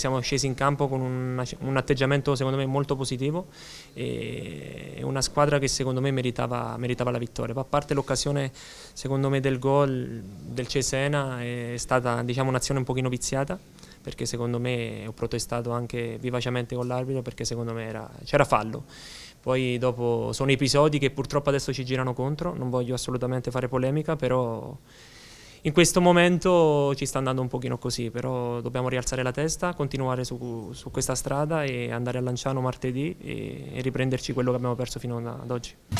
siamo scesi in campo con un, un atteggiamento secondo me molto positivo e una squadra che secondo me meritava, meritava la vittoria. A parte l'occasione secondo me del gol del Cesena è stata diciamo, un'azione un pochino viziata perché secondo me ho protestato anche vivacemente con l'arbitro perché secondo me c'era fallo. Poi dopo sono episodi che purtroppo adesso ci girano contro, non voglio assolutamente fare polemica, però in questo momento ci sta andando un pochino così, però dobbiamo rialzare la testa, continuare su, su questa strada e andare a Lanciano martedì e, e riprenderci quello che abbiamo perso fino ad oggi.